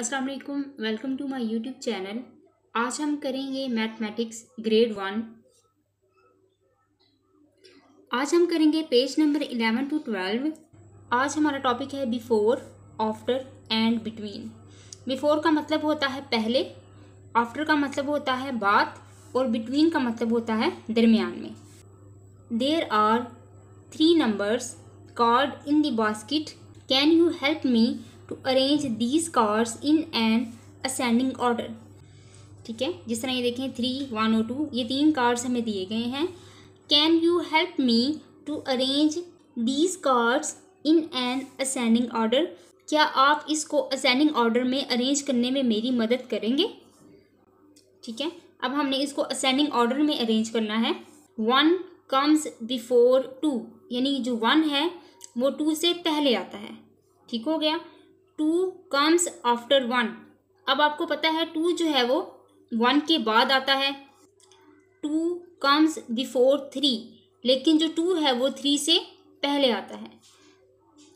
अस्सलाम वालेकुम welcome to my YouTube channel आज हम करेंगे मैथमेटिक्स ग्रेड वन आज हम करेंगे page number eleven to twelve आज हमारा टॉपिक है before after and between before का मतलब होता है पहले आफ्टर का मतलब होता है बाद और बिटवीन का मतलब होता है दरमियान में there are three numbers card in the can you help me to arrange these cards in an ascending order ठीक है जिस तरह ये देखें थ्री वन ओ टू ये तीन कार्ड्स हमें दिए गए हैं can you help me to arrange these cards in an ascending order क्या आप इसको असेंडिंग ऑर्डर में अरेंज करने में मेरी मदद करेंगे ठीक है अब हमने इसको असेंडिंग ऑर्डर में अरेंज करना है वन कम्स बिफोर टू यानी जो वन है वो टू से पहले आता है ठीक हो गया टू कम्स आफ्टर वन अब आपको पता है टू जो है वो वन के बाद आता है टू कम्स बिफोर थ्री लेकिन जो टू है वो थ्री से पहले आता है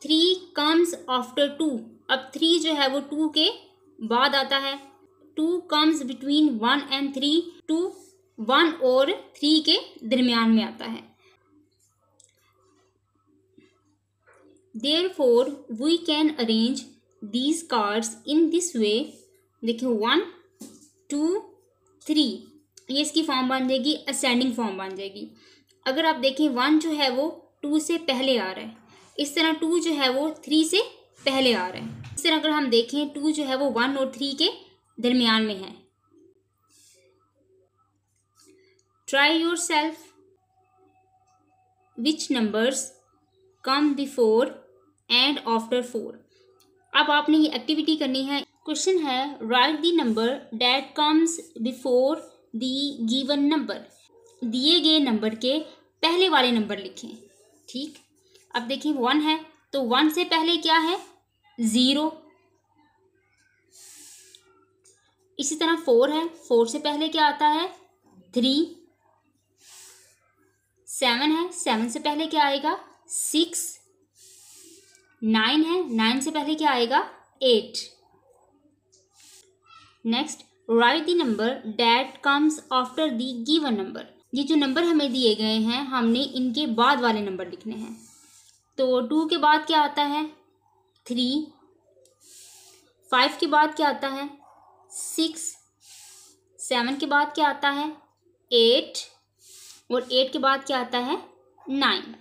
थ्री कम्स आफ्टर टू अब थ्री जो है वो टू के बाद आता है two comes between one and three two one और थ्री के दरमियान में आता है देयर फोर वी कैन अरेंज these cards in this way देखिए वन टू थ्री ये इसकी फॉर्म बन जाएगी असेंडिंग फॉर्म बन जाएगी अगर आप देखें वन जो है वो टू से पहले आ रहा है इस तरह टू जो है वो थ्री से पहले आ रहा है इस तरह अगर हम देखें टू जो है वो वन और थ्री के दरमियान में है try yourself which numbers come before and after four अब आपने ये एक्टिविटी करनी है क्वेश्चन है write the number that comes before the given number दिए गए नंबर के पहले वाले नंबर लिखें ठीक अब देखें वन है तो वन से पहले क्या है ज़ीरो इसी तरह फोर है फोर से पहले क्या आता है थ्री सेवन है सेवन से पहले क्या आएगा सिक्स नाइन है नाइन से पहले क्या आएगा eight next write the number that comes after the given number ये जो नंबर हमें दिए गए हैं हमने इनके बाद वाले नंबर लिखने हैं तो टू के बाद क्या आता है थ्री फाइव के बाद क्या आता है सिक्स सेवन के बाद क्या आता है एट और एट के बाद क्या आता है nine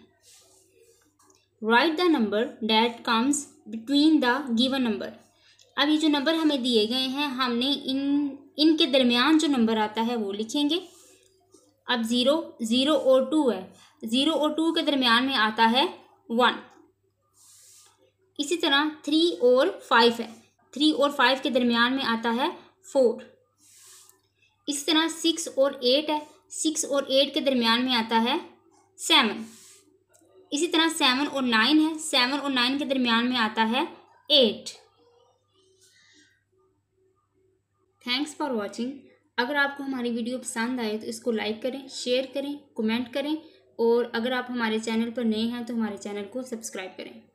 write the number that comes between the given number अब ये जो नंबर हमें दिए गए हैं हमने इन इनके दरमियान जो नंबर आता है वो लिखेंगे अब ज़ीरो ज़ीरो और टू है ज़ीरो और टू के दरमियान में आता है वन इसी तरह थ्री और फाइव है थ्री और फाइव के दरमियान में आता है फोर इसी तरह सिक्स और एट है सिक्स और एट के दरमियान में आता है सेवन इसी तरह सेवन और नाइन है सेवन और नाइन के दरमियान में आता है एट थैंक्स फॉर वॉचिंग अगर आपको हमारी वीडियो पसंद आए तो इसको लाइक करें शेयर करें कमेंट करें और अगर आप हमारे चैनल पर नए हैं तो हमारे चैनल को सब्सक्राइब करें